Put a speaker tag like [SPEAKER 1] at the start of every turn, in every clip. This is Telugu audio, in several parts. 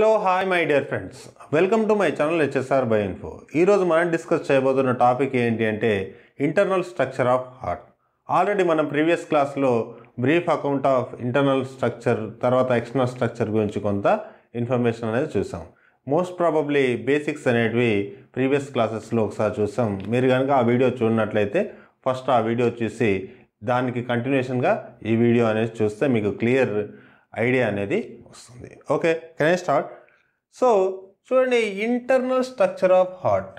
[SPEAKER 1] hello hi my dear friends welcome to my channel HSR by info ఈరోజు మనం డిస్కస్ చేయబోతున్న టాపిక్ ఏంటి అంటే internal structure of heart already మనం ప్రీవియస్ క్లాస్లో brief account of internal structure తర్వాత ఎక్స్టర్నల్ స్ట్రక్చర్ గురించి కొంత ఇన్ఫర్మేషన్ అనేది చూసాం మోస్ట్ ప్రాబబ్లీ బేసిక్స్ అనేటివి ప్రీవియస్ క్లాసెస్లో ఒకసారి చూసాం మీరు కనుక ఆ వీడియో చూడనట్లయితే ఫస్ట్ ఆ వీడియో చూసి దానికి కంటిన్యూషన్గా ఈ వీడియో అనేది చూస్తే మీకు క్లియర్ ఐడియా అనేది వస్తుంది ఓకే కెన్ స్టార్ట్ సో చూడండి internal structure of heart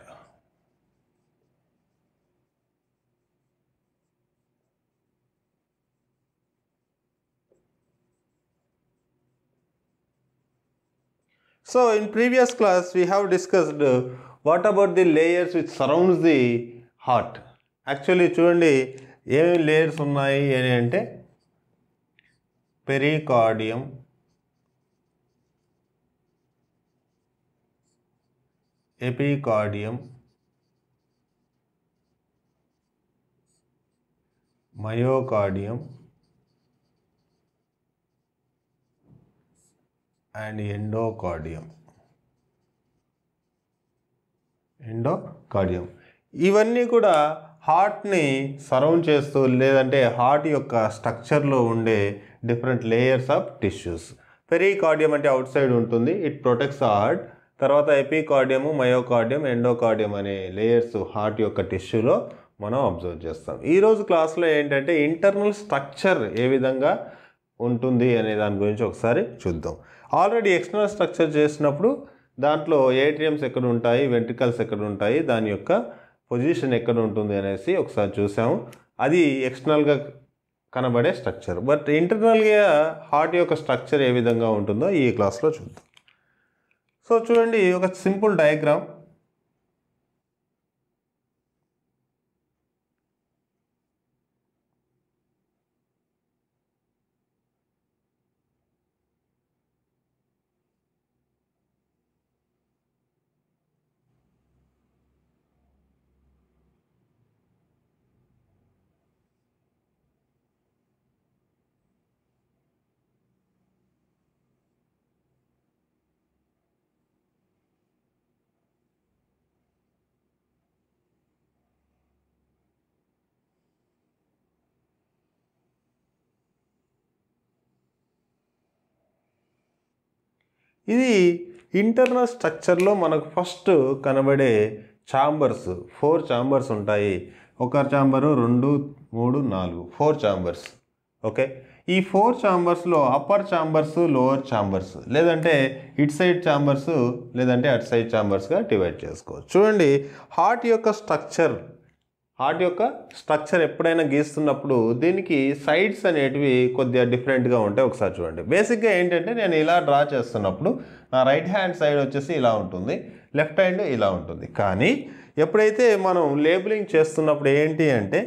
[SPEAKER 1] so in previous class we have discussed what about the layers with surrounds the heart actually చూడండి ఏమేమి లేయర్స్ ఉన్నాయి అని అంటే pericardium epicardium myocardium and endocardium endocardium ఇవన్నీ కూడా హార్ట్ని సరౌండ్ చేస్తూ లేదంటే హార్ట్ యొక్క స్ట్రక్చర్లో ఉండే different layers of tissues pericardium అంటే అవుట్ సైడ్ ఉంటుంది ఇట్ ప్రొటెక్ట్స్ హార్ట్ తర్వాత ఎపికార్డియము మయోకార్డియం ఎండోకార్డియం అనే లేయర్స్ హార్ట్ యొక్క టిష్యూలో మనం అబ్జర్వ్ చేస్తాం ఈరోజు క్లాస్లో ఏంటంటే ఇంటర్నల్ స్ట్రక్చర్ ఏ విధంగా ఉంటుంది అనే దాని గురించి ఒకసారి చూద్దాం ఆల్రెడీ ఎక్స్టర్నల్ స్ట్రక్చర్ చేసినప్పుడు దాంట్లో ఏటీఎమ్స్ ఎక్కడ ఉంటాయి వెంట్రికల్స్ ఎక్కడ ఉంటాయి దాని యొక్క పొజిషన్ ఎక్కడ ఉంటుంది అనేసి ఒకసారి చూసాము అది ఎక్స్టర్నల్గా కనబడే స్ట్రక్చర్ బట్ ఇంటర్నల్గా హార్ట్ యొక్క స్ట్రక్చర్ ఏ విధంగా ఉంటుందో ఈ క్లాస్లో చూద్దాం సో చూడండి ఒక సింపుల్ డయాగ్రామ్ ఇది ఇంటర్నల్ స్ట్రక్చర్లో మనకు ఫస్ట్ కనబడే ఛాంబర్స్ ఫోర్ ఛాంబర్స్ ఉంటాయి ఒక ఛాంబరు రెండు మూడు నాలుగు ఫోర్ ఛాంబర్స్ ఓకే ఈ ఫోర్ ఛాంబర్స్లో అప్పర్ ఛాంబర్స్ లోవర్ ఛాంబర్స్ లేదంటే ఇట్ సైడ్ ఛాంబర్స్ లేదంటే అట్ సైడ్ ఛాంబర్స్గా డివైడ్ చేసుకోవచ్చు చూడండి హార్ట్ యొక్క స్ట్రక్చర్ హార్ట్ యొక్క స్ట్రక్చర్ ఎప్పుడైనా గీస్తున్నప్పుడు దీనికి సైడ్స్ అనేటివి కొద్దిగా డిఫరెంట్గా ఉంటాయి ఒకసారి చూడండి బేసిక్గా ఏంటంటే నేను ఇలా డ్రా చేస్తున్నప్పుడు నా రైట్ హ్యాండ్ సైడ్ వచ్చేసి ఇలా ఉంటుంది లెఫ్ట్ హ్యాండ్ ఇలా ఉంటుంది కానీ ఎప్పుడైతే మనం లేబులింగ్ చేస్తున్నప్పుడు ఏంటి అంటే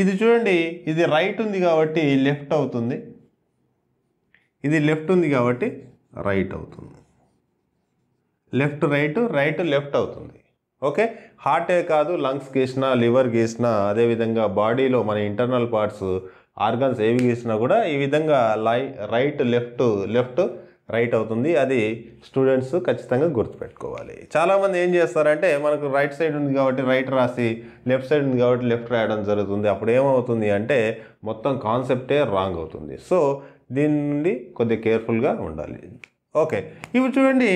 [SPEAKER 1] ఇది చూడండి ఇది రైట్ ఉంది కాబట్టి లెఫ్ట్ అవుతుంది ఇది లెఫ్ట్ ఉంది కాబట్టి రైట్ అవుతుంది లెఫ్ట్ రైట్ రైట్ లెఫ్ట్ అవుతుంది ఓకే హార్టే కాదు లంగ్స్ గీసినా లివర్ గీసినా అదేవిధంగా బాడీలో మన ఇంటర్నల్ పార్ట్స్ ఆర్గన్స్ ఏవి గీసినా కూడా ఈ విధంగా లై రైట్ లెఫ్ట్ లెఫ్ట్ రైట్ అవుతుంది అది స్టూడెంట్స్ ఖచ్చితంగా గుర్తుపెట్టుకోవాలి చాలామంది ఏం చేస్తారంటే మనకు రైట్ సైడ్ ఉంది కాబట్టి రైట్ రాసి లెఫ్ట్ సైడ్ ఉంది కాబట్టి లెఫ్ట్ రాయడం జరుగుతుంది అప్పుడు ఏమవుతుంది అంటే మొత్తం కాన్సెప్టే రాంగ్ అవుతుంది సో దీని నుండి కొద్దిగా కేర్ఫుల్గా ఉండాలి ఓకే ఇవి చూడండి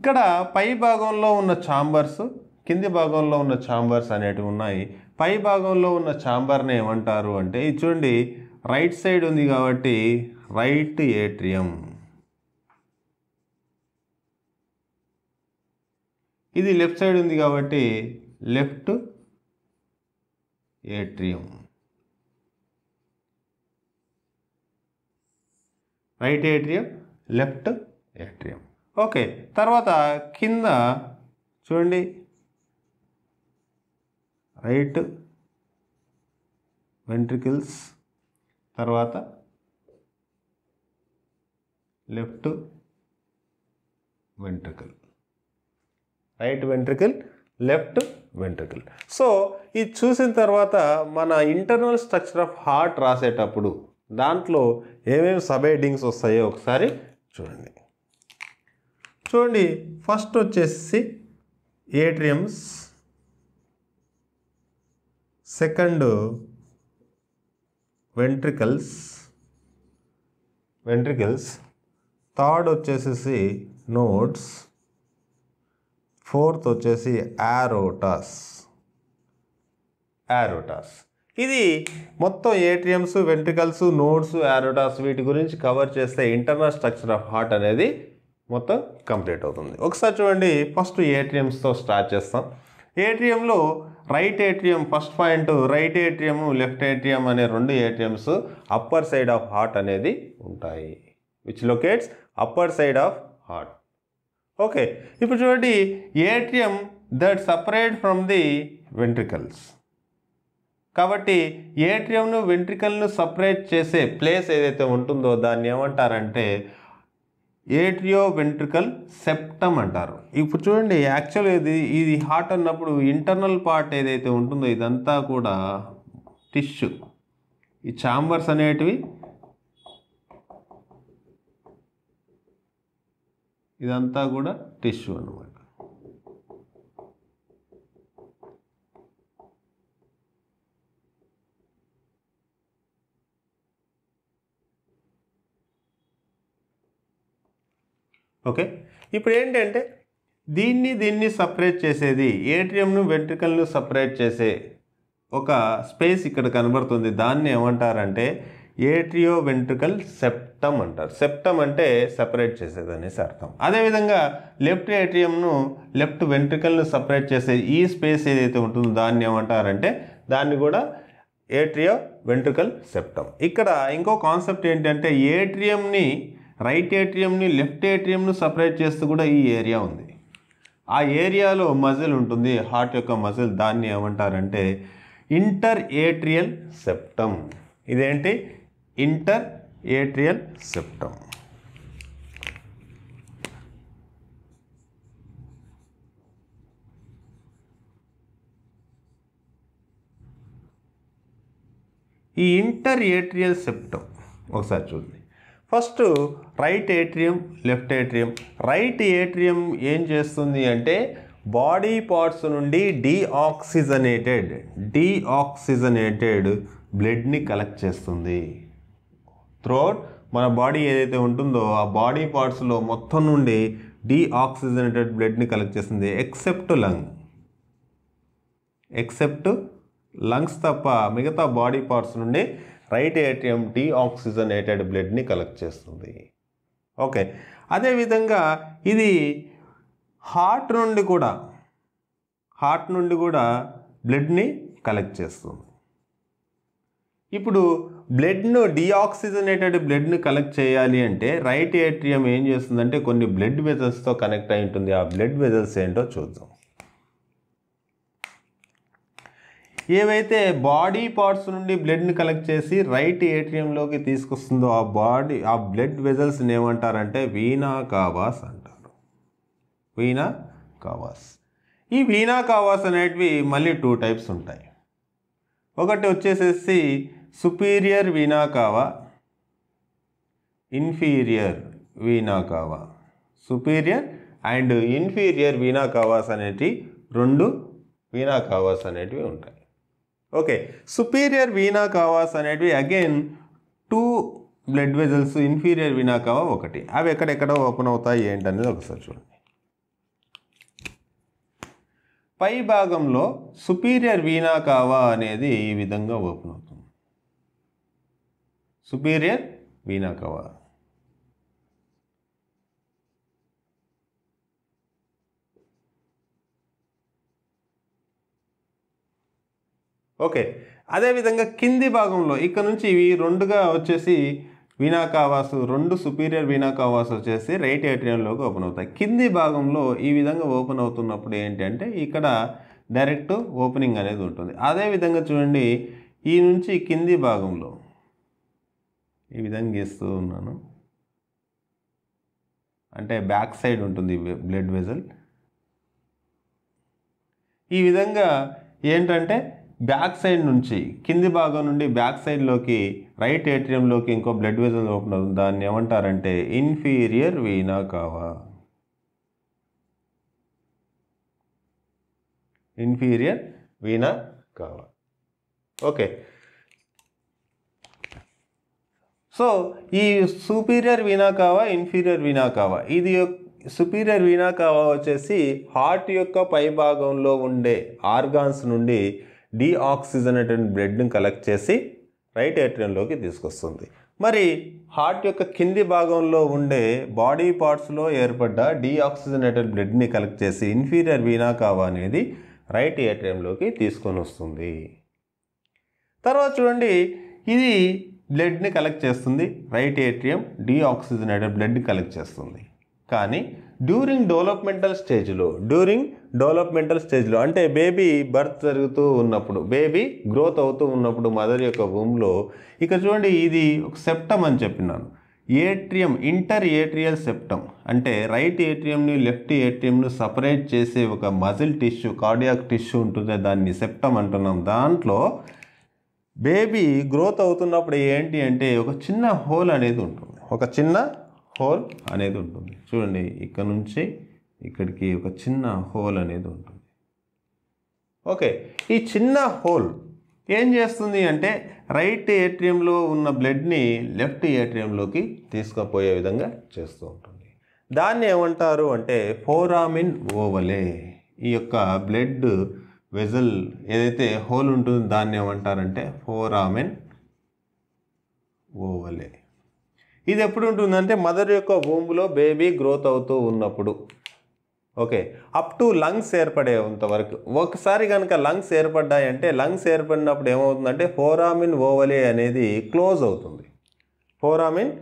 [SPEAKER 1] ఇక్కడ పై భాగంలో ఉన్న ఛాంబర్స్ కింది భాగంలో ఉన్న ఛాంబర్స్ అనేటివి ఉన్నాయి పై భాగంలో ఉన్న ఛాంబర్ని ఏమంటారు అంటే ఇది చూడండి రైట్ సైడ్ ఉంది కాబట్టి రైట్ ఏట్రియం ఇది లెఫ్ట్ సైడ్ ఉంది కాబట్టి left atrium right atrium left atrium okay తర్వాత కింద చూడండి రైట్ వెంట్రికల్స్ తర్వాత left ventricle right ventricle left ventricle so ఇది చూసిన తర్వాత మన ఇంటర్నల్ స్ట్రక్చర్ ఆఫ్ హార్ట్ రాసేటప్పుడు దాంట్లో ఏమేమి సబైడింగ్స్ వస్తాయో ఒకసారి చూడండి చూడండి ఫస్ట్ వచ్చేసి atriums second ventricles ventricles third వచ్చేసేసి నోట్స్ ఫోర్త్ వచ్చేసి యారోటాస్ యారోటాస్ ఇది మొత్తం ఏటీఎంస్ వెంట్రికల్స్ నోట్స్ యారోటాస్ వీటి గురించి కవర్ చేస్తే ఇంటర్నల్ స్ట్రక్చర్ ఆఫ్ హార్ట్ అనేది మొత్తం కంప్లీట్ అవుతుంది ఒకసారి చూడండి ఫస్ట్ ఏటీఎంస్తో స్టార్ట్ చేస్తాం ఏటీఎంలో right atrium first point right atrium left atrium అనే రెండు atriums upper side of heart అనేది ఉంటాయి which locates upper side of heart okay ఇప్పుడు చూడండి atrium that separate from the ventricles కాబట్టి ఏటీఎంను వెంట్రికల్ను సపరేట్ చేసే ప్లేస్ ఏదైతే ఉంటుందో దాన్ని ఏమంటారంటే ఏట్రియో వెంట్రికల్ సెప్టమ్ అంటారు ఇప్పుడు చూడండి యాక్చువల్ ఇది ఇది హార్ట్ అన్నప్పుడు ఇంటర్నల్ పార్ట్ ఏదైతే ఉంటుందో ఇదంతా కూడా టిష్యూ ఈ ఛాంబర్స్ అనేటివి ఇదంతా కూడా టిష్యూ అనమాట ఓకే ఇప్పుడు ఏంటంటే దీన్ని దీన్ని సపరేట్ చేసేది ఏటీఎంను వెంట్రికల్ను సపరేట్ చేసే ఒక స్పేస్ ఇక్కడ కనబడుతుంది దాన్ని ఏమంటారంటే ఏట్రియో వెంట్రికల్ సెప్టమ్ అంటారు సెప్టమ్ అంటే సపరేట్ చేసేదనేసి అర్థం అదేవిధంగా లెఫ్ట్ ఏటీఎంను లెఫ్ట్ వెంట్రికల్ను సపరేట్ చేసే ఈ స్పేస్ ఏదైతే ఉంటుందో దాన్ని ఏమంటారంటే దాన్ని కూడా ఏట్రియో వెంట్రికల్ సెప్టమ్ ఇక్కడ ఇంకో కాన్సెప్ట్ ఏంటంటే ఏట్రియంని రైట్ ఏటీఎంని లెఫ్ట్ ఏటీఎంను సపరేట్ చేస్తూ కూడా ఈ ఏరియా ఉంది ఆ ఏరియాలో మజిల్ ఉంటుంది హార్ట్ యొక్క మజిల్ దాన్ని ఏమంటారంటే ఇంటర్ ఏట్రియల్ సెప్టమ్ ఇదేంటి ఇంటర్ ఏట్రియల్ సెప్టమ్ ఈ ఇంటర్ ఏట్రియల్ సెప్టమ్ ఒకసారి చూద్దాం first right atrium left atrium right atrium ఏం చేస్తుంది అంటే బాడీ పార్ట్స్ నుండి డీఆక్సిజనేటెడ్ డీఆక్సిజనేటెడ్ బ్లడ్ని కలెక్ట్ చేస్తుంది త్రోట్ మన బాడీ ఏదైతే ఉంటుందో ఆ బాడీ పార్ట్స్లో మొత్తం నుండి డీఆక్సిజనేటెడ్ బ్లడ్ని కలెక్ట్ చేస్తుంది ఎక్సెప్ట్ లంగ్ ఎక్సెప్ట్ లంగ్స్ తప్ప మిగతా బాడీ పార్ట్స్ నుండి రైట్ ఏటీఎం డీఆక్సిజనేటెడ్ బ్లడ్ని కలెక్ట్ చేస్తుంది ఓకే అదేవిధంగా ఇది హార్ట్ నుండి కూడా హార్ట్ నుండి కూడా బ్లడ్ని కలెక్ట్ చేస్తుంది ఇప్పుడు బ్లడ్ను డీఆక్సిజనేటెడ్ బ్లడ్ని కలెక్ట్ చేయాలి అంటే రైట్ ఏట్రియం ఏం చేస్తుందంటే కొన్ని బ్లడ్ వెజల్స్తో కనెక్ట్ అయి ఉంటుంది ఆ బ్లడ్ వెజల్స్ ఏంటో చూద్దాం ఏవైతే బాడీ పార్ట్స్ నుండి బ్లడ్ని కలెక్ట్ చేసి రైట్ ఏటీఎంలోకి తీసుకొస్తుందో ఆ బాడీ ఆ బ్లడ్ వెజల్స్ని ఏమంటారంటే వీణా కావాస్ అంటారు వీణా కావాస్ ఈ వీణా కావాస్ అనేటివి మళ్ళీ టూ టైప్స్ ఉంటాయి ఒకటి వచ్చేసేసి సుపీరియర్ వీణా కావా inferior vena cava superior and inferior vena cavas అనేటివి రెండు వీణా కావాస్ అనేటివి ఉంటాయి ఓకే సుపీరియర్ వీనా కావాస్ అనేటివి again two blood vessels inferior vena cava ఒకటి అవి ఎక్కడెక్కడ ఓపెన్ అవుతాయి ఏంటనేది ఒకసారి చూడండి పై భాగంలో సుపీరియర్ వీనా కావా అనేది ఈ విధంగా ఓపెన్ అవుతుంది సుపీరియర్ వీనా కావా ఓకే అదేవిధంగా కింది భాగంలో ఇక్కడ నుంచి ఇవి రెండుగా వచ్చేసి వీణాకావాసు రెండు సుపీరియర్ వీణాకావాసు వచ్చేసి రైట్ ఏటీఎంలోకి ఓపెన్ అవుతాయి కింది భాగంలో ఈ విధంగా ఓపెన్ అవుతున్నప్పుడు ఏంటంటే ఇక్కడ డైరెక్ట్ ఓపెనింగ్ అనేది ఉంటుంది అదేవిధంగా చూడండి ఈ నుంచి కింది భాగంలో ఈ విధంగా గీస్తూ ఉన్నాను అంటే బ్యాక్ సైడ్ ఉంటుంది బ్లడ్ వెజల్ ఈ విధంగా ఏంటంటే బ్యాక్ సైడ్ నుంచి కింది భాగం నుండి బ్యాక్ సైడ్లోకి రైట్ ఏట్రియంలోకి ఇంకో బ్లడ్ వెజల్ ఓపెన్ అవుతుంది దాన్ని ఏమంటారంటే inferior vena cava inferior vena cava okay so ఈ superior vena cava inferior vena cava ఇది సుపీరియర్ వీనా కావా వచ్చేసి హార్ట్ యొక్క పై భాగంలో ఉండే ఆర్గాన్స్ నుండి డీఆక్సిజనేటెడ్ బ్లడ్ని కలెక్ట్ చేసి రైట్ ఏట్రియంలోకి తీసుకొస్తుంది మరి హార్ట్ యొక్క కింది భాగంలో ఉండే బాడీ పార్ట్స్లో ఏర్పడ్డ డీఆక్సిజనేటెడ్ బ్లడ్ని కలెక్ట్ చేసి ఇన్ఫీరియర్ వీనా కావా అనేది రైట్ ఏట్రియంలోకి తీసుకొని వస్తుంది తర్వాత చూడండి ఇది బ్లడ్ని కలెక్ట్ చేస్తుంది రైట్ ఏట్రియం డీఆక్సిజనేటెడ్ బ్లడ్ని కలెక్ట్ చేస్తుంది కానీ డ్యూరింగ్ డెవలప్మెంటల్ స్టేజ్లో డ్యూరింగ్ డెవలప్మెంటల్ స్టేజ్లో అంటే బేబీ బర్త్ జరుగుతూ ఉన్నప్పుడు బేబీ గ్రోత్ అవుతూ ఉన్నప్పుడు మదర్ యొక్క భూమిలో ఇక చూడండి ఇది ఒక సెప్టమ్ అని చెప్పినాను ఏట్రియం ఇంటర్ ఏట్రియల్ సెప్టమ్ అంటే రైట్ ఏట్రియంని లెఫ్ట్ ఏట్రియంను సపరేట్ చేసే ఒక మజిల్ టిష్యూ కార్డియాక్ టిష్యూ ఉంటుంది దాన్ని సెప్టమ్ అంటున్నాం దాంట్లో బేబీ గ్రోత్ అవుతున్నప్పుడు ఏంటి అంటే ఒక చిన్న హోల్ అనేది ఉంటుంది ఒక చిన్న హోల్ అనేది ఉంటుంది చూడండి ఇక్కడ నుంచి ఇక్కడికి ఒక చిన్న హోల్ అనేది ఉంటుంది ఓకే ఈ చిన్న హోల్ ఏం చేస్తుంది అంటే రైట్ ఏటీఎంలో ఉన్న బ్లడ్ని లెఫ్ట్ ఏటీఎంలోకి తీసుకుపోయే విధంగా చేస్తూ ఉంటుంది దాన్ని ఏమంటారు అంటే ఫోరామిన్ ఓవలే ఈ యొక్క బ్లడ్ వెజల్ ఏదైతే హోల్ ఉంటుందో దాన్ని ఏమంటారంటే ఫోరామిన్ ఓవలే ఇది ఎప్పుడు ఉంటుందంటే మదర్ యొక్క ఓమ్లో బేబీ గ్రోత్ అవుతూ ఉన్నప్పుడు ఓకే అప్ టు లంగ్స్ ఏర్పడేంత వరకు ఒకసారి కనుక లంగ్స్ ఏర్పడ్డాయంటే లంగ్స్ ఏర్పడినప్పుడు ఏమవుతుందంటే ఫోరామిన్ ఓవలే అనేది క్లోజ్ అవుతుంది ఫోరామిన్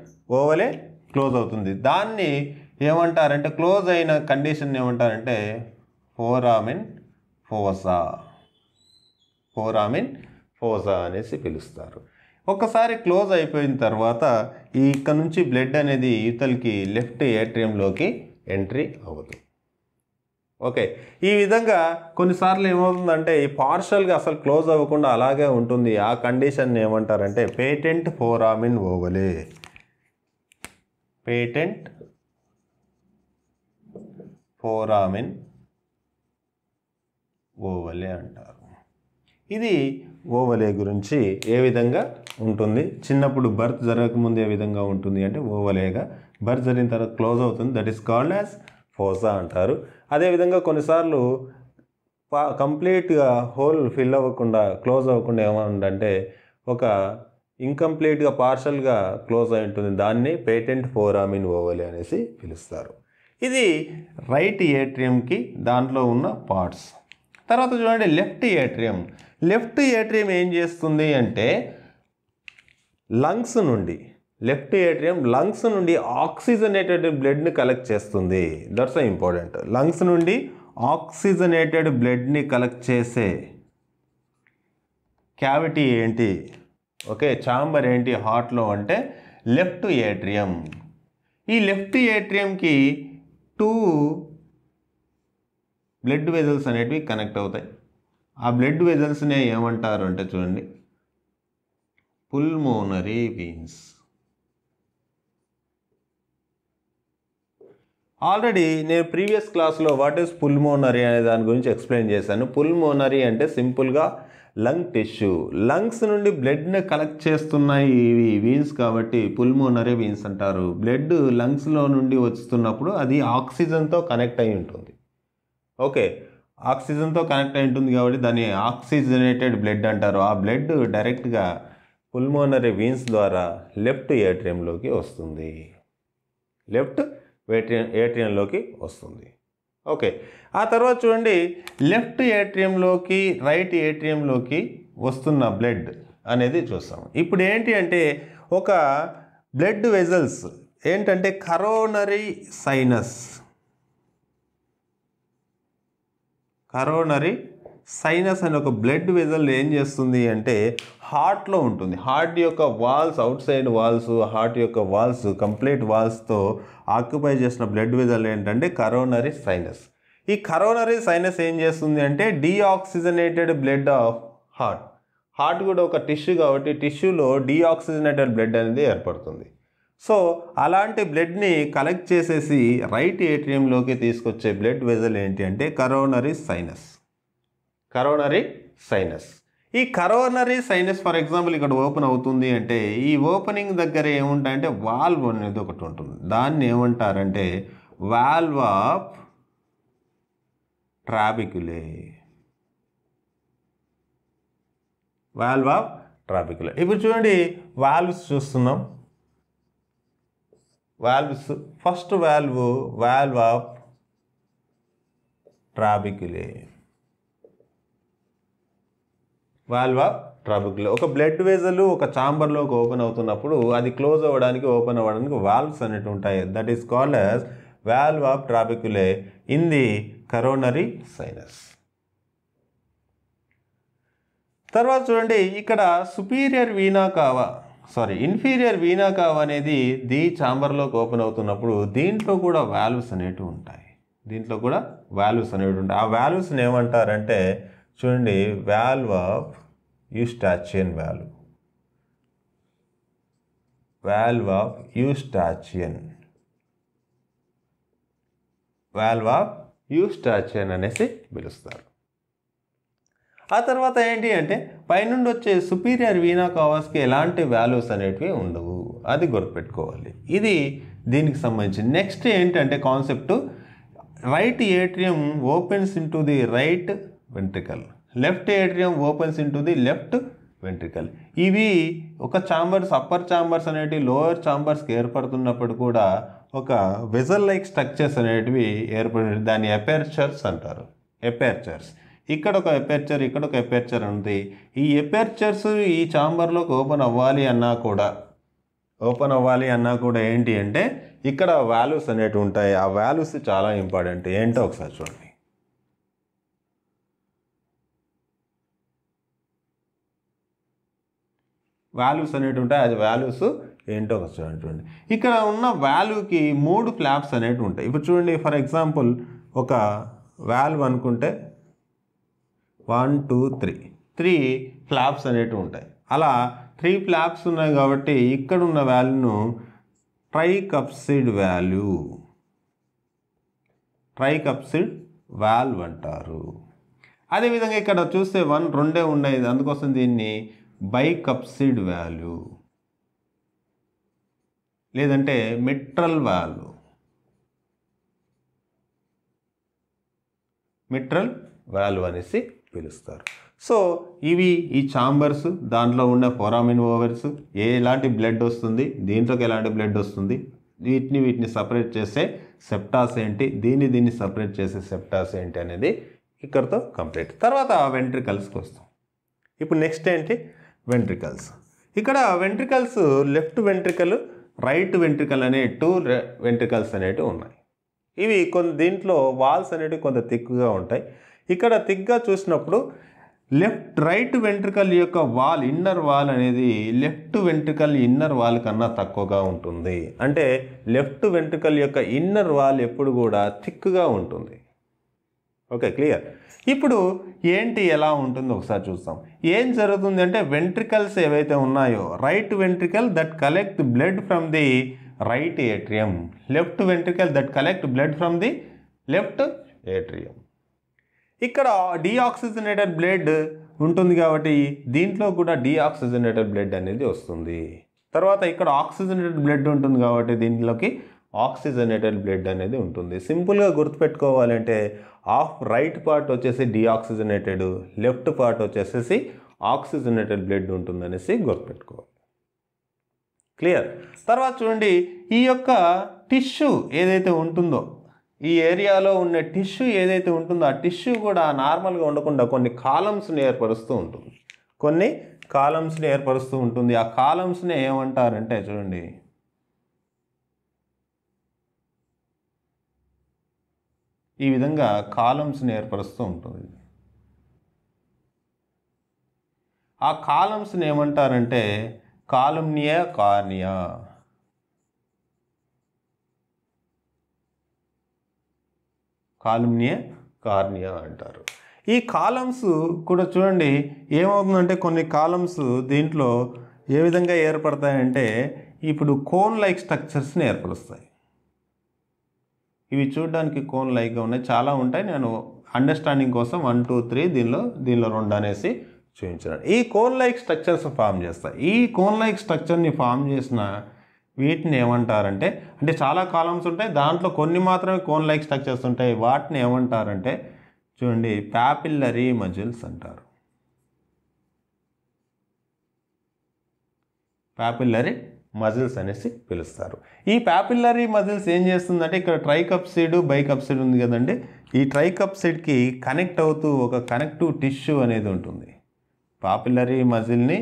[SPEAKER 1] ఓవలే క్లోజ్ అవుతుంది దాన్ని ఏమంటారంటే క్లోజ్ అయిన కండిషన్ ఏమంటారంటే ఫోరామిన్ ఫోసా ఫోరామిన్ ఫోసా అనేసి పిలుస్తారు ఒక్కసారి క్లోజ్ అయిపోయిన తర్వాత ఇక్కడ నుంచి బ్లడ్ అనేది ఈతలకి లెఫ్ట్ ఏట్రియంలోకి ఎంట్రీ అవ్వదు ఓకే ఈ విధంగా కొన్నిసార్లు ఏమవుతుందంటే ఈ పార్షల్గా అసలు క్లోజ్ అవ్వకుండా అలాగే ఉంటుంది ఆ కండిషన్ ఏమంటారంటే పేటెంట్ ఫోరామిన్ ఓవలే పేటెంట్ ఫోరామిన్ ఓవలే అంటారు ఇది ఓవలే గురించి ఏ విధంగా ఉంటుంది చిన్నప్పుడు బర్త్ జరగకముందు ఏ విధంగా ఉంటుంది అంటే ఓవలేగా బర్త్ జరిగిన తర్వాత క్లోజ్ అవుతుంది that is called as fossa అంటారు అదేవిధంగా కొన్నిసార్లు పా కంప్లీట్గా హోల్ ఫిల్ అవ్వకుండా క్లోజ్ అవ్వకుండా ఏమంటే ఒక ఇన్కంప్లీట్గా పార్షల్గా క్లోజ్ అయి ఉంటుంది దాన్ని పేటెంట్ ఫోరామిన్ ఓవలే అనేసి పిలుస్తారు ఇది రైట్ ఏట్రియంకి దాంట్లో ఉన్న పార్ట్స్ తర్వాత చూడండి లెఫ్ట్ ఏట్రియం లెఫ్ట్ ఏట్రియం ఏం చేస్తుంది అంటే లంగ్స్ నుండి లెఫ్ట్ ఏట్రియం లంగ్స్ నుండి ఆక్సిజనేటెడ్ బ్లడ్ని కలెక్ట్ చేస్తుంది దట్స్ ఇంపార్టెంట్ లంగ్స్ నుండి ఆక్సిజనేటెడ్ బ్లడ్ని కలెక్ట్ చేసే క్యావిటీ ఏంటి ఓకే ఛాంబర్ ఏంటి హార్ట్లో అంటే లెఫ్ట్ ఏట్రియం ఈ లెఫ్ట్ ఏట్రియంకి టూ బ్లడ్ వెజల్స్ అనేటివి కనెక్ట్ అవుతాయి ఆ బ్లడ్ వెజల్స్నే ఏమంటారు అంటే చూడండి పుల్మోనరీ వీన్స్ ఆల్రెడీ నేను ప్రీవియస్ క్లాస్లో వాట్ ఈస్ పుల్మోనరీ అనే దాని గురించి ఎక్స్ప్లెయిన్ చేశాను పుల్మోనరీ అంటే సింపుల్గా లంగ్ టిష్యూ లంగ్స్ నుండి బ్లడ్ని కలెక్ట్ చేస్తున్నాయి ఇవి వీన్స్ కాబట్టి పుల్మోనరీ వీన్స్ అంటారు బ్లడ్ లంగ్స్లో నుండి వస్తున్నప్పుడు అది ఆక్సిజన్తో కనెక్ట్ అయి ఉంటుంది ఓకే ఆక్సిజన్తో కనెక్ట్ అయి ఉంటుంది కాబట్టి దాన్ని ఆక్సిజనేటెడ్ బ్లడ్ అంటారు ఆ బ్లడ్ డైరెక్ట్గా పుల్మోనరీ వీన్స్ ద్వారా లెఫ్ట్ ఏట్రియంలోకి వస్తుంది లెఫ్ట్ ఏట్రియం ఏట్రియంలోకి వస్తుంది ఓకే ఆ తర్వాత చూడండి లెఫ్ట్ ఏట్రియంలోకి రైట్ ఏట్రియంలోకి వస్తున్న బ్లడ్ అనేది చూస్తాం ఇప్పుడు ఏంటి అంటే ఒక బ్లడ్ వెజల్స్ ఏంటంటే కరోనరీ సైనస్ కరోనరీ సైనస్ అనే ఒక బ్లడ్ వెజల్ ఏం చేస్తుంది అంటే హార్ట్లో ఉంటుంది హార్ట్ యొక్క walls outside walls heart యొక్క వాల్స్ కంప్లీట్ వాల్స్తో ఆక్యుపై చేసిన బ్లడ్ వెజల్ ఏంటంటే కరోనరీ సైనస్ ఈ కరోనరీ సైనస్ ఏం చేస్తుంది అంటే deoxygenated blood of heart heart కూడా ఒక టిష్యూ కాబట్టి టిష్యూలో డీఆక్సిజనేటెడ్ బ్లడ్ అనేది ఏర్పడుతుంది సో అలాంటి బ్లడ్ని కలెక్ట్ చేసేసి రైట్ ఏటీఎంలోకి తీసుకొచ్చే బ్లడ్ వెజల్ ఏంటి అంటే కరోనరీ సైనస్ కరోనరీ సైనస్ ఈ కరోనరీ సైనస్ ఫర్ ఎగ్జాంపుల్ ఇక్కడ ఓపెన్ అవుతుంది అంటే ఈ ఓపెనింగ్ దగ్గర ఏముంటాయంటే వాల్వ్ అనేది ఒకటి ఉంటుంది దాన్ని ఏమంటారంటే valve of trabeculae valve of trabeculae ఇప్పుడు చూడండి వాల్వ్స్ చూస్తున్నాం valves first valve valve of trabeculae valve of trabeculae ఒక బ్లడ్ వేజలు ఒక చాంబర్లోకి ఓపెన్ అవుతున్నప్పుడు అది క్లోజ్ అవ్వడానికి ఓపెన్ అవ్వడానికి వాల్వ్స్ అనేటివి ఉంటాయి that is called as valve of trabeculae in the coronary sinus తర్వాత చూడండి ఇక్కడ superior vena cava sorry inferior vena cava అనేది దీ ఛాంబర్లోకి ఓపెన్ అవుతున్నప్పుడు దీంట్లో కూడా వాల్వ్స్ అనేటివి ఉంటాయి దీంట్లో కూడా వాల్వ్స్ అనేవి ఉంటాయి ఆ వాల్వ్స్ని ఏమంటారంటే చూడండి valve of Eustachian valve valve of Eustachian valve of Eustachian అనేసి పిలుస్తారు ఆ తర్వాత ఏంటి అంటే పైనుండి వచ్చే సుపీరియర్ వీణా కావర్స్కి ఎలాంటి వాల్యూస్ అనేటివి ఉండవు అది గుర్తుపెట్టుకోవాలి ఇది దీనికి సంబంధించి నెక్స్ట్ ఏంటంటే concept right atrium opens in the right ventricle left atrium opens in the left ventricle ఇవి ఒక ఛాంబర్స్ అప్పర్ ఛాంబర్స్ అనేటివి లోయర్ ఛాంబర్స్కి ఏర్పడుతున్నప్పుడు కూడా ఒక వెజల్ లైక్ స్ట్రక్చర్స్ అనేటివి ఏర్పడి దాన్ని ఎపేర్చర్స్ అంటారు ఎపేర్చర్స్ ఇక్కడ ఒక ఎపర్చర్ ఇక్కడ ఒక ఎపర్చర్ ఉంది ఈ ఎపర్చర్స్ ఈ ఛాంబర్లోకి ఓపెన్ అవ్వాలి అన్నా కూడా ఓపెన్ అవ్వాలి అన్నా కూడా ఏంటి అంటే ఇక్కడ వాల్యూస్ అనేటివి ఉంటాయి ఆ వాల్యూస్ చాలా ఇంపార్టెంట్ ఏంటో ఒకసారి చూడండి వాల్యూస్ అనేటివి ఉంటాయి అది వాల్యూస్ ఏంటో ఒకసారి చూడండి ఇక్కడ ఉన్న వాల్యూకి మూడు ఫ్లాప్స్ అనేటివి ఉంటాయి ఇప్పుడు చూడండి ఫర్ ఎగ్జాంపుల్ ఒక వాల్వ్ అనుకుంటే one two three three flaps అనేటివి ఉంటాయి అలా త్రీ ఫ్లాప్స్ ఉన్నాయి కాబట్టి ఇక్కడ ఉన్న వాల్యూను tricuspid value tricuspid valve అంటారు అదేవిధంగా ఇక్కడ చూస్తే వన్ రెండే ఉన్నాయి అందుకోసం దీన్ని బై కప్సిడ్ వాల్యూ లేదంటే మిట్రల్ వాల్వ్ మిట్రల్ వాల్వ్ అనేసి పిలుస్తారు సో ఇవి ఈ ఛాంబర్స్ దాంట్లో ఉన్న ఫోరామిన్ ఓవర్స్ ఎలాంటి బ్లడ్ వస్తుంది దీంట్లోకి ఎలాంటి బ్లడ్ వస్తుంది వీటిని వీటిని సపరేట్ చేసే సెప్టాస్ ఏంటి దీన్ని దీన్ని సపరేట్ చేసే సెప్టాస్ ఏంటి అనేది ఇక్కడతో కంప్లీట్ తర్వాత వెంట్రికల్స్కి వస్తాం ఇప్పుడు నెక్స్ట్ ఏంటి వెంట్రికల్స్ ఇక్కడ ventricles left ventricle right ventricle అనే టూ వెంట్రికల్స్ అనేటివి ఉన్నాయి ఇవి కొంత దీంట్లో వాల్స్ అనేటివి కొంత థిక్గా ఉంటాయి ఇక్కడ తిగ్గా చూసినప్పుడు లెఫ్ట్ రైట్ వెంట్రికల్ యొక్క వాల్ ఇన్నర్ వాల్ అనేది లెఫ్ట్ వెంట్రికల్ ఇన్నర్ వాల్ కన్నా తక్కువగా ఉంటుంది అంటే లెఫ్ట్ వెంట్రికల్ యొక్క ఇన్నర్ వాల్ ఎప్పుడు కూడా థిక్గా ఉంటుంది ఓకే క్లియర్ ఇప్పుడు ఏంటి ఎలా ఉంటుందో ఒకసారి చూస్తాం ఏం జరుగుతుంది అంటే వెంట్రికల్స్ ఏవైతే ఉన్నాయో right ventricle that collect blood from the right atrium left ventricle that collect blood from the left atrium ఇక్కడ డిఆక్సిజనేటెడ్ బ్లేడ్ ఉంటుంది కాబట్టి దీంట్లో కూడా డీఆక్సిజనేటెడ్ బ్లడ్ అనేది వస్తుంది తర్వాత ఇక్కడ ఆక్సిజనేటెడ్ బ్లడ్ ఉంటుంది కాబట్టి దీంట్లోకి ఆక్సిజనేటెడ్ బ్లడ్ అనేది ఉంటుంది సింపుల్గా గుర్తుపెట్టుకోవాలంటే ఆఫ్ రైట్ పార్ట్ వచ్చేసి డీఆక్సిజనేటెడ్ లెఫ్ట్ పార్ట్ వచ్చేసేసి ఆక్సిజనేటెడ్ బ్లడ్ ఉంటుందనేసి గుర్తుపెట్టుకోవాలి క్లియర్ తర్వాత చూడండి ఈ యొక్క టిష్యూ ఏదైతే ఉంటుందో ఈ ఏరియాలో ఉండే టిష్యూ ఏదైతే ఉంటుందో ఆ టిష్యూ కూడా నార్మల్గా ఉండకుండా కొన్ని కాలమ్స్ని ఏర్పరుస్తూ ఉంటుంది కొన్ని కాలమ్స్ని ఏర్పరుస్తూ ఉంటుంది ఆ కాలమ్స్ని ఏమంటారంటే చూడండి ఈ విధంగా కాలమ్స్ని ఏర్పరుస్తూ ఉంటుంది ఆ కాలమ్స్ని ఏమంటారంటే కాలమ్నియా కార్నియా కాలుమ్నియే కార్నియా అంటారు ఈ కాలమ్స్ కూడా చూడండి ఏమవుతుందంటే కొన్ని కాలమ్స్ దీంట్లో ఏ విధంగా ఏర్పడతాయంటే ఇప్పుడు కోన్ లైక్ స్ట్రక్చర్స్ని ఏర్పరుస్తాయి ఇవి చూడడానికి కోన్ లైక్గా ఉన్నాయి చాలా ఉంటాయి నేను అండర్స్టాండింగ్ కోసం వన్ టూ త్రీ దీనిలో దీనిలో రెండు అనేసి చూపించాను ఈ కోన్ లైక్ స్ట్రక్చర్స్ ఫామ్ చేస్తాయి ఈ కోన్ లైక్ స్ట్రక్చర్ని ఫామ్ చేసిన వీటిని ఏమంటారంటే అంటే చాలా కాలమ్స్ ఉంటాయి దాంట్లో కొన్ని మాత్రమే కోన్ లైక్ స్ట్రక్చర్స్ ఉంటాయి వాటిని ఏమంటారంటే చూడండి ప్యాపిల్లరీ మజిల్స్ అంటారు ప్యాపిల్లరీ మజిల్స్ అనేసి పిలుస్తారు ఈ ప్యాపిల్లరీ మజిల్స్ ఏం చేస్తుందంటే ఇక్కడ ట్రైకప్సిడ్ బైకప్సిడ్ ఉంది కదండి ఈ ట్రైకప్సిడ్కి కనెక్ట్ అవుతూ ఒక కనెక్టివ్ టిష్యూ అనేది ఉంటుంది పాపిల్లరీ మజిల్ని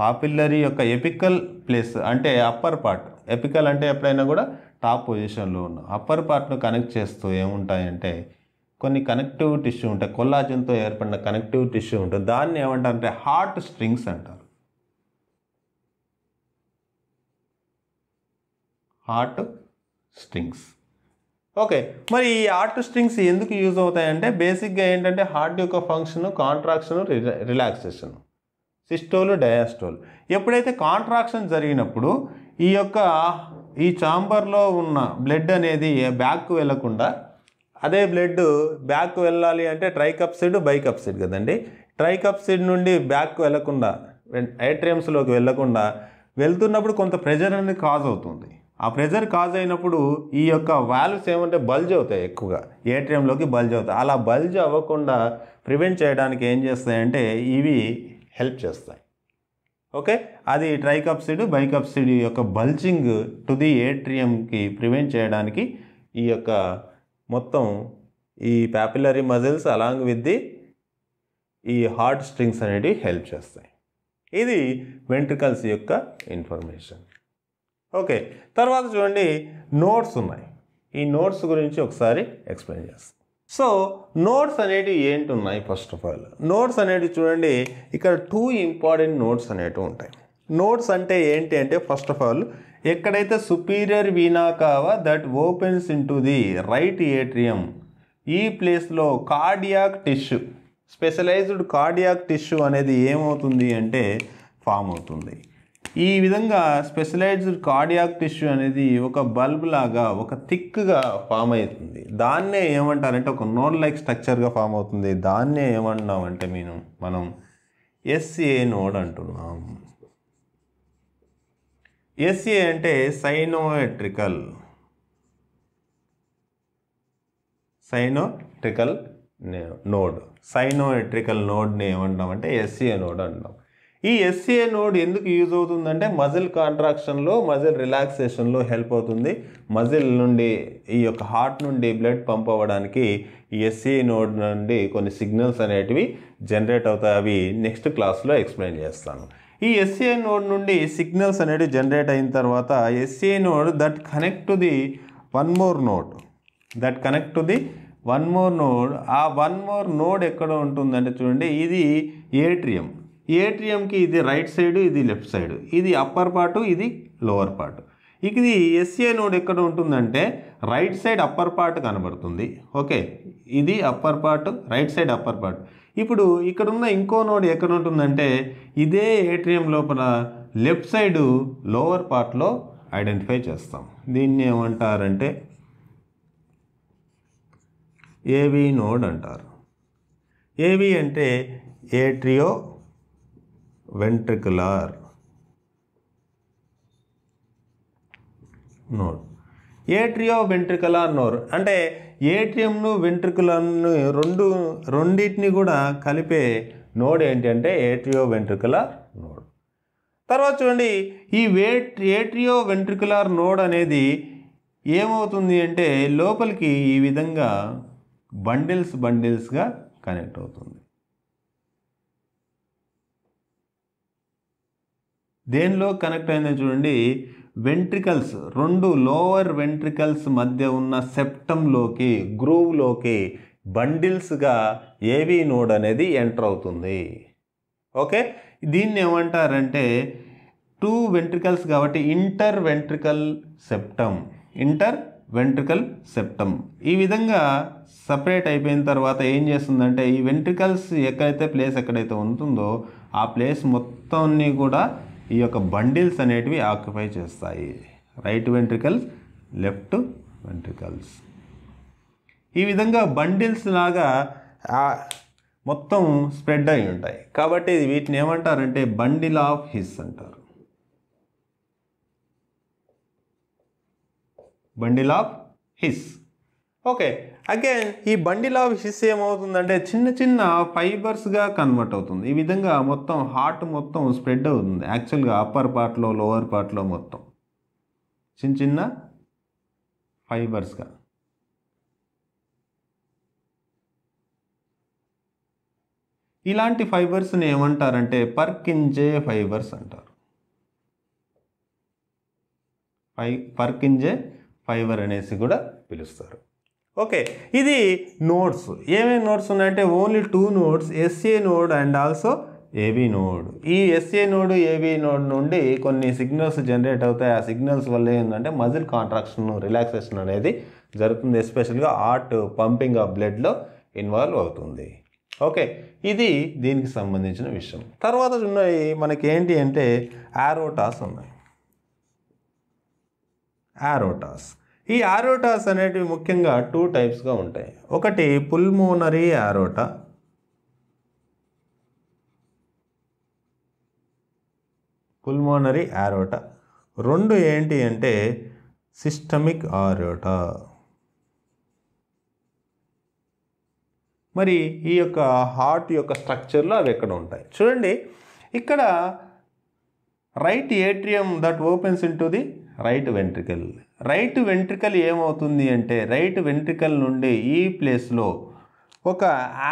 [SPEAKER 1] పాపిల్లరీ యొక్క ఎపికల్ ప్లేస్ అంటే అప్పర్ పార్ట్ ఎపికల్ అంటే ఎప్పుడైనా కూడా టాప్ పొజిషన్లో ఉన్న అప్పర్ పార్ట్ను కనెక్ట్ చేస్తూ ఏముంటాయంటే కొన్ని కనెక్టివ్ టిష్యూ ఉంటాయి కొల్లాజన్తో ఏర్పడిన కనెక్టివ్ టిష్యూ ఉంటుంది దాన్ని ఏమంటారంటే హార్ట్ స్ట్రింగ్స్ అంటారు హార్ట్ స్ట్రింగ్స్ ఓకే మరి ఈ హార్ట్ స్ట్రింగ్స్ ఎందుకు యూజ్ అవుతాయంటే బేసిక్గా ఏంటంటే హార్ట్ యొక్క function contraction relaxation systole diastole ఎప్పుడైతే కాంట్రాక్షన్ జరిగినప్పుడు ఈ యొక్క ఈ చాంబర్లో ఉన్న బ్లడ్ అనేది బ్యాక్ వెళ్లకుండా అదే బ్లడ్ బ్యాక్ వెళ్ళాలి అంటే ట్రైకప్సిడ్ బైకప్సిడ్ కదండి ట్రైకప్సిడ్ నుండి బ్యాక్ వెళ్లకుండా ఐట్రియమ్స్లోకి వెళ్లకుండా వెళ్తున్నప్పుడు కొంత ప్రెజర్ అనేది కాజ్ అవుతుంది ఆ ప్రెజర్ కాజ్ అయినప్పుడు ఈ యొక్క వాల్వ్స్ ఏమంటే బల్జ్ అవుతాయి ఎక్కువగా ఏటీఎంలోకి బల్జ్ అవుతాయి అలా బల్జ్ అవ్వకుండా ప్రివెంట్ చేయడానికి ఏం చేస్తాయంటే ఇవి హెల్ప్ చేస్తాయి ఓకే అది ట్రైకాప్సిడ్ బైకాప్సిడ్ యొక్క బల్చింగ్ టు ది ఏట్రియంకి ప్రివెంట్ చేయడానికి ఈ యొక్క మొత్తం ఈ papillary muscles along with the ఈ హార్ట్ స్ట్రింగ్స్ అనేవి హెల్ప్ చేస్తాయి ఇది వెంట్రికల్స్ యొక్క ఇన్ఫర్మేషన్ ఓకే తర్వాత చూడండి నోట్స్ ఉన్నాయి ఈ నోట్స్ గురించి ఒకసారి ఎక్స్ప్లెయిన్ చేస్తాను సో నోట్స్ అనేటివి ఏంటి ఉన్నాయి ఫస్ట్ ఆఫ్ ఆల్ నోట్స్ అనేటివి చూడండి ఇక్కడ టూ ఇంపార్టెంట్ నోట్స్ అనేటివి ఉంటాయి నోట్స్ అంటే ఏంటి అంటే ఫస్ట్ ఆఫ్ ఆల్ ఎక్కడైతే superior vena cava that opens into the right atrium ఈ ప్లేస్లో cardiac tissue specialized cardiac tissue అనేది ఏమవుతుంది అంటే ఫామ్ అవుతుంది ఈ విధంగా స్పెషలైజ్డ్ కార్డియాక్ టిష్యూ అనేది ఒక బల్బ్ లాగా ఒక థిక్గా ఫామ్ అవుతుంది దాన్నే ఏమంటారంటే ఒక నోడ్ లైక్ స్ట్రక్చర్గా ఫామ్ అవుతుంది దాన్నే అంటే మేము మనం ఎస్ఏ నోడ్ అంటున్నాం ఎస్ఏ అంటే సైనోఎట్రికల్ సైనోట్రికల్ నోడ్ సైనోఎట్రికల్ నోడ్ని ఏమంటామంటే ఎస్ఏ నోడ్ అంటాం ఈ ఎస్సీఏ నోడ్ ఎందుకు యూజ్ అవుతుందంటే మజిల్ కాంట్రాక్షన్లో మజిల్ రిలాక్సేషన్లో హెల్ప్ అవుతుంది మజిల్ నుండి ఈ యొక్క హార్ట్ నుండి బ్లడ్ పంప్ అవ్వడానికి ఈ ఎస్సీఏ నోడ్ నుండి కొన్ని సిగ్నల్స్ అనేటివి జనరేట్ అవుతాయి అవి నెక్స్ట్ క్లాస్లో ఎక్స్ప్లెయిన్ చేస్తాను ఈ ఎస్సీఏ నోడ్ నుండి సిగ్నల్స్ అనేవి జనరేట్ అయిన తర్వాత SA node that connect to the one more node that connect to the one more node ఆ వన్ మోర్ నోడ్ ఎక్కడ ఉంటుందంటే చూడండి ఇది ఏట్రియం ఏటీఎంకి ఇది రైట్ సైడ్ ఇది లెఫ్ట్ సైడ్ ఇది అప్పర్ పార్ట్ ఇది లోవర్ పార్ట్ ఇక ఇది ఎస్ఏ నోడ్ ఎక్కడ ఉంటుందంటే రైట్ సైడ్ అప్పర్ పార్ట్ కనబడుతుంది ఓకే ఇది upper part right side upper part ఇప్పుడు ఇక్కడున్న ఇంకో నోడ్ ఎక్కడ ఉంటుందంటే ఇదే ఏటీఎం లోపల లెఫ్ట్ సైడ్ లోవర్ పార్ట్లో ఐడెంటిఫై చేస్తాం దీన్ని ఏమంటారంటే ఏవి నోడ్ అంటారు ఏవి అంటే atrio ventricular node atrio ventricular node అంటే ఏట్రియంను వెంట్రికులర్ను రెండు రెండింటిని కూడా కలిపే నోడ్ ఏంటంటే ఏట్రియో వెంట్రికులార్ నోడ్ తర్వాత చూడండి ఈ వేట్ ఏట్రియో వెంట్రికులార్ నోడ్ అనేది ఏమవుతుంది అంటే లోపలికి ఈ విధంగా బండిల్స్ బండిల్స్గా కనెక్ట్ అవుతుంది దేనిలో కనెక్ట్ అయిందని చూడండి వెంట్రికల్స్ రెండు లోవర్ వెంట్రికల్స్ మధ్య ఉన్న సెప్టంలోకి గ్రూవ్లోకి బండిల్స్గా ఏవీ నోడ్ అనేది ఎంటర్ అవుతుంది ఓకే దీన్ని ఏమంటారంటే టూ వెంట్రికల్స్ కాబట్టి interventricular septum interventricular septum ఈ విధంగా సపరేట్ అయిపోయిన తర్వాత ఏం చేస్తుందంటే ఈ వెంట్రికల్స్ ఎక్కడైతే ప్లేస్ ఎక్కడైతే ఉంటుందో ఆ ప్లేస్ మొత్తాన్ని కూడా ఈ యొక్క బండిల్స్ అనేటివి ఆక్యుపై చేస్తాయి రైట్ వెంట్రికల్స్ లెఫ్ట్ వెంట్రికల్స్ ఈ విధంగా బండిల్స్ లాగా మొత్తం స్ప్రెడ్ అయి ఉంటాయి కాబట్టి వీటిని ఏమంటారంటే బండిల్ ఆఫ్ హిస్ అంటారు bundle of His okay again ఈ బండిల్ ఆఫ్ ఏమవుతుందంటే చిన్న చిన్న ఫైబర్స్గా కన్వర్ట్ అవుతుంది ఈ విధంగా మొత్తం హార్ట్ మొత్తం స్ప్రెడ్ అవుతుంది యాక్చువల్గా అప్పర్ పార్ట్లో లోవర్ పార్ట్లో మొత్తం చిన్న చిన్న ఫైబర్స్గా ఇలాంటి ఫైబర్స్ని ఏమంటారంటే పర్కింజే ఫైబర్స్ అంటారు ఫై పర్కింజే ఫైబర్ అనేసి కూడా పిలుస్తారు ఓకే ఇది నోడ్స్ ఏమేమి నోడ్స్ ఉన్నాయంటే only two nodes SA node and also AV node ఈ ఎస్ఏ నోడ్ ఏబి నోడ్ నుండి కొన్ని సిగ్నల్స్ జనరేట్ అవుతాయి ఆ సిగ్నల్స్ వల్ల ఏంటంటే మజిల్ కాంట్రాక్షన్ రిలాక్సేషన్ అనేది జరుగుతుంది ఎస్పెషల్గా ఆర్ట్ పంపింగ్ ఆఫ్ బ్లడ్లో ఇన్వాల్వ్ అవుతుంది ఓకే ఇది దీనికి సంబంధించిన విషయం తర్వాత ఉన్నాయి మనకి ఏంటి అంటే యారోటాస్ ఉన్నాయి యారోటాస్ ఈ ఆరోటాస్ అనేటివి ముఖ్యంగా టూ టైప్స్గా ఉంటాయి ఒకటి పుల్మోనరీ ఆరోటా పుల్మోనరీ ఆరోటా రెండు ఏంటి అంటే సిస్టమిక్ ఆరోటా మరి ఈ యొక్క హార్ట్ యొక్క స్ట్రక్చర్లో అవి ఎక్కడ ఉంటాయి చూడండి ఇక్కడ right atrium that opens into the right ventricle right ventricle ఏమవుతుంది అంటే రైట్ వెంట్రికల్ నుండి ఈ ప్లేస్లో ఒక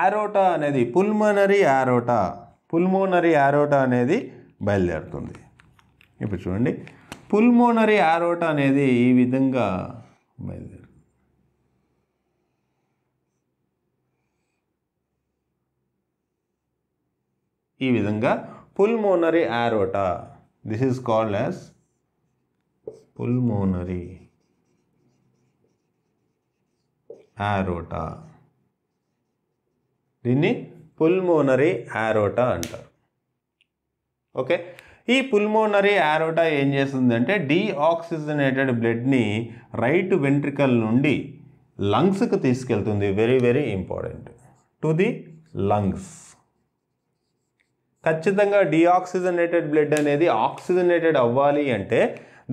[SPEAKER 1] ఆరోటా అనేది పుల్మోనరీ ఆరోటా పుల్మోనరీ ఆరోటా అనేది బయలుదేరుతుంది ఇప్పుడు చూడండి పుల్మోనరీ ఆరోటా అనేది ఈ విధంగా బయలుదేరు ఈ విధంగా pulmonary aorta this is called as pulmonary aorta దీన్ని పుల్మోనరీ యారోటా అంటారు ఓకే ఈ పుల్మోనరీ యారోటా ఏం చేస్తుందంటే డీఆక్సిజనేటెడ్ బ్లడ్ని రైట్ వెంట్రికల్ నుండి లంగ్స్కి తీసుకెళ్తుంది very very important to the lungs ఖచ్చితంగా డీఆక్సిజనేటెడ్ బ్లడ్ అనేది ఆక్సిజనేటెడ్ అవ్వాలి అంటే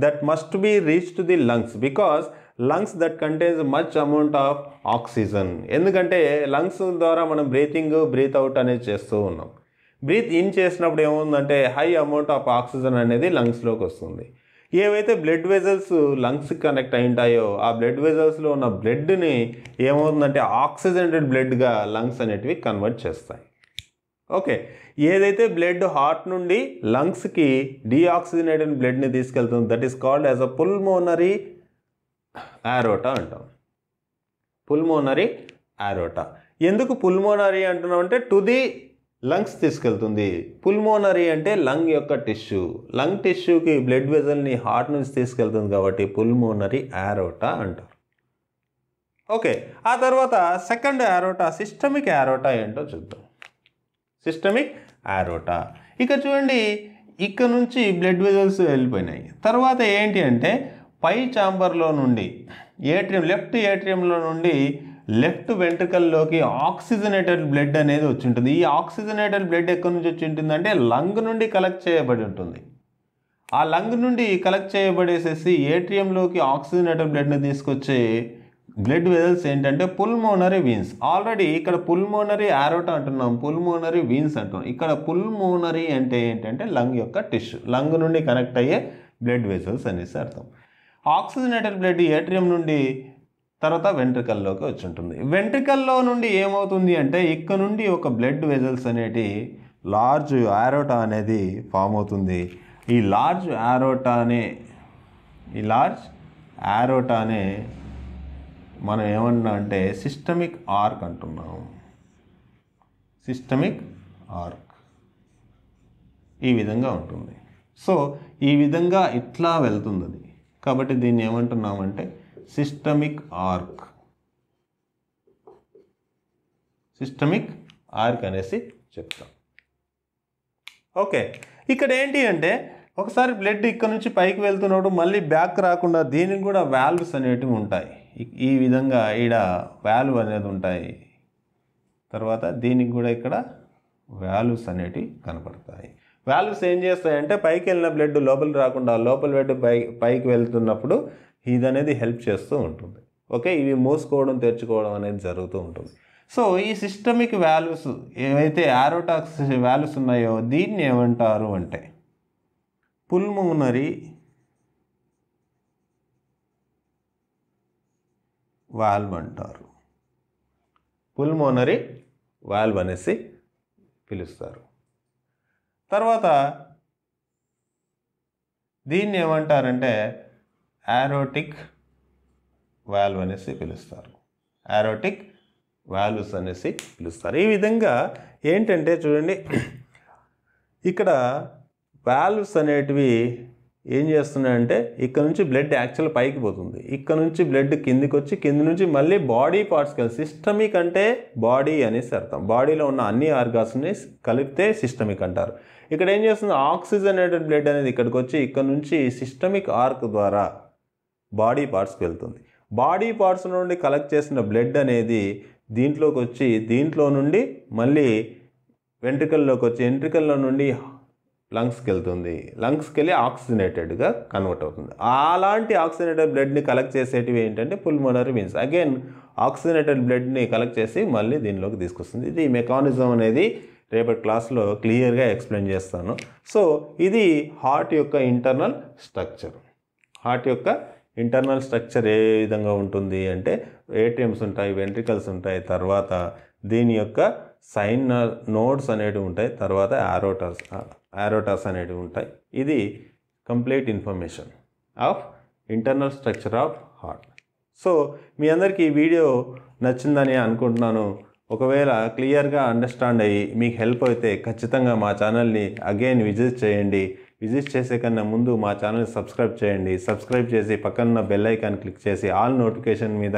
[SPEAKER 1] that must be reach to the lungs because lungs that contains much amount of oxygen ఎందుకంటే లంగ్స్ ద్వారా మనం బ్రీతింగ్ బ్రీత్ అవుట్ అనేది చేస్తూ ఉన్నాం బ్రీత్ ఇన్ చేసినప్పుడు ఏముందంటే హై అమౌంట్ ఆఫ్ ఆక్సిజన్ అనేది లంగ్స్లోకి వస్తుంది ఏవైతే బ్లడ్ వెజల్స్ లంగ్స్కి కనెక్ట్ ఉంటాయో ఆ బ్లడ్ వెజల్స్లో ఉన్న బ్లడ్ని ఏమవుతుందంటే ఆక్సిజనేటెడ్ బ్లడ్గా లంగ్స్ అనేటివి కన్వర్ట్ చేస్తాయి ఓకే ఏదైతే బ్లడ్ హార్ట్ నుండి లంగ్స్కి డీఆక్సిజనేటెడ్ బ్లడ్ని తీసుకెళ్తుంది that is called as a pulmonary aorta అంటాం పుల్మోనరీ ఆరోటా ఎందుకు పుల్మోనరీ అంటున్నాం అంటే టు ది లంగ్స్ తీసుకెళ్తుంది పుల్మోనరీ అంటే లంగ్ యొక్క టిష్యూ లంగ్ టిష్యూకి బ్లడ్ వెజల్ని హార్ట్ నుంచి తీసుకెళ్తుంది కాబట్టి పుల్మోనరీ ఆరోటా అంటారు ఓకే ఆ తర్వాత సెకండ్ ఆరోటా సిస్టమిక్ ఆరోటా ఏంటో చూద్దాం సిస్టమిక్ ఆరోటా ఇక చూడండి ఇక్కడ నుంచి బ్లడ్ వెజల్స్ వెళ్ళిపోయినాయి తర్వాత ఏంటి అంటే పై ఛాంబర్లో నుండి ఏట్రియం లెఫ్ట్ ఏట్రియంలో నుండి లెఫ్ట్ వెంట్రికల్లోకి ఆక్సిజనేటెడ్ బ్లడ్ అనేది వచ్చి ఉంటుంది ఈ ఆక్సిజనేటెడ్ బ్లడ్ ఎక్కడి నుంచి వచ్చి ఉంటుంది అంటే లంగ్ నుండి కలెక్ట్ చేయబడి ఉంటుంది ఆ లంగ్ నుండి కలెక్ట్ చేయబడేసేసి ఏటీఎంలోకి ఆక్సిజనేటెడ్ బ్లడ్ని తీసుకొచ్చే బ్లడ్ వెజల్స్ ఏంటంటే పుల్మోనరీ వీన్స్ ఆల్రెడీ ఇక్కడ పుల్మోనరీ ఆరోట అంటున్నాం పుల్మోనరీ వీన్స్ అంటున్నాం ఇక్కడ పుల్మోనరీ అంటే ఏంటంటే లంగ్ యొక్క టిష్యూ లంగ్ నుండి కనెక్ట్ అయ్యే బ్లడ్ వెజల్స్ అనేసి అర్థం ఆక్సిజనేటర్ బ్లడ్ ఏట్రియం నుండి తర్వాత వెంట్రికల్లోకి వచ్చి ఉంటుంది వెంట్రికల్లో నుండి ఏమవుతుంది అంటే ఇక్కడ నుండి ఒక బ్లడ్ వెజల్స్ అనేటి లార్జ్ ఆరోటా అనేది ఫామ్ అవుతుంది ఈ లార్జ్ అనే ఈ లార్జ్ అనే మనం ఏమన్నా అంటే సిస్టమిక్ ఆర్క్ అంటున్నాం సిస్టమిక్ ఆర్క్ ఈ విధంగా ఉంటుంది సో ఈ విధంగా ఇట్లా వెళ్తుంది అది కాబట్టి దీన్ని ఏమంటున్నామంటే సిస్టమిక్ ఆర్క్ సిస్టమిక్ ఆర్క్ అనేసి చెప్తాం ఓకే ఇక్కడ ఏంటి అంటే ఒకసారి బ్లడ్ ఇక్కడ నుంచి పైకి వెళ్తున్నప్పుడు మళ్ళీ బ్యాక్ రాకుండా దీనికి కూడా వాల్వ్స్ అనేటివి ఉంటాయి ఈ విధంగా ఈడ వాల్వ్ అనేది ఉంటాయి తర్వాత దీనికి కూడా ఇక్కడ వాల్వ్స్ అనేటివి కనపడతాయి వాల్వ్స్ ఏం చేస్తాయంటే పైకి వెళ్ళిన బ్లడ్ లోపలికి రాకుండా లోపల బ్లడ్ పై పైకి వెళ్తున్నప్పుడు ఇది అనేది హెల్ప్ చేస్తూ ఉంటుంది ఓకే ఇవి మూసుకోవడం తెరుచుకోవడం అనేది జరుగుతూ ఉంటుంది సో ఈ సిస్టమిక్ వాల్యూస్ ఏవైతే ఆరోటాక్స్ వాల్యూస్ ఉన్నాయో దీన్ని ఏమంటారు అంటే పుల్మోనరీ వాల్వ్ అంటారు పుల్మోనరీ వాల్వ్ అనేసి పిలుస్తారు తర్వాత దీన్ని ఏమంటారంటే యారోటిక్ వాల్వ్ అనేసి పిలుస్తారు యారోటిక్ వాల్వ్స్ అనేసి పిలుస్తారు ఈ విధంగా ఏంటంటే చూడండి ఇక్కడ వాల్వ్స్ అనేటివి ఏం చేస్తున్నాయంటే ఇక్కడ నుంచి బ్లడ్ యాక్చువల్ పైకి పోతుంది ఇక్కడ నుంచి బ్లడ్ కిందికి వచ్చి కింద నుంచి మళ్ళీ బాడీ పార్ట్స్ కలిసి సిస్టమిక్ అంటే బాడీ అనేసి అర్థం బాడీలో ఉన్న అన్ని ఆర్గాన్స్ని కలిపితే సిస్టమిక్ అంటారు ఇక్కడ ఏం చేస్తుంది ఆక్సిజనేటెడ్ బ్లడ్ అనేది ఇక్కడికి వచ్చి ఇక్కడ నుంచి సిస్టమిక్ ఆర్క్ ద్వారా బాడీ పార్ట్స్కి వెళ్తుంది బాడీ పార్ట్స్ నుండి కలెక్ట్ చేసిన బ్లడ్ అనేది దీంట్లోకి వచ్చి దీంట్లో నుండి మళ్ళీ వెంట్రికల్లోకి వచ్చి వెంట్రికల్లో నుండి లంగ్స్కి వెళ్తుంది లంగ్స్కి వెళ్ళి ఆక్సిజనేటెడ్గా కన్వర్ట్ అవుతుంది అలాంటి ఆక్సిజనేటెడ్ బ్లడ్ని కలెక్ట్ చేసేటివి ఏంటంటే పుల్మోనరీ మీన్స్ అగైన్ ఆక్సిజనేటెడ్ బ్లడ్ని కలెక్ట్ చేసి మళ్ళీ దీనిలోకి తీసుకొస్తుంది ఇది మెకానిజం అనేది రేపటి క్లాస్లో క్లియర్గా ఎక్స్ప్లెయిన్ చేస్తాను సో ఇది హార్ట్ యొక్క ఇంటర్నల్ స్ట్రక్చర్ హార్ట్ యొక్క ఇంటర్నల్ స్ట్రక్చర్ ఏ విధంగా ఉంటుంది అంటే ఏటీఎంస్ ఉంటాయి వెంట్రికల్స్ ఉంటాయి తర్వాత దీని యొక్క సైన్ నోడ్స్ అనేటివి ఉంటాయి తర్వాత ఆరోటాస్ ఆరోటాస్ అనేటివి ఉంటాయి ఇది complete information of internal structure of heart so మీ అందరికీ ఈ వీడియో నచ్చిందని అనుకుంటున్నాను ఒకవేళ క్లియర్గా అండర్స్టాండ్ అయ్యి మీకు హెల్ప్ అయితే ఖచ్చితంగా మా ఛానల్ని అగైన్ విజిట్ చేయండి విజిట్ చేసే కన్నా ముందు మా ఛానల్ని సబ్స్క్రైబ్ చేయండి సబ్స్క్రైబ్ చేసి పక్కన బెల్ ఐకాన్ క్లిక్ చేసి ఆల్ నోటిఫికేషన్ మీద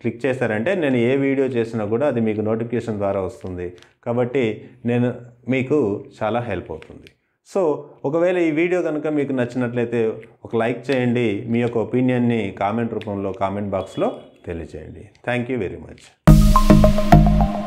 [SPEAKER 1] క్లిక్ చేశారంటే నేను ఏ వీడియో చేసినా కూడా అది మీకు నోటిఫికేషన్ ద్వారా వస్తుంది కాబట్టి నేను మీకు చాలా హెల్ప్ అవుతుంది సో ఒకవేళ ఈ వీడియో కనుక మీకు నచ్చినట్లయితే ఒక లైక్ చేయండి మీ యొక్క ఒపీనియన్ని కామెంట్ రూపంలో కామెంట్ బాక్స్లో తెలియజేయండి thank you very much thank you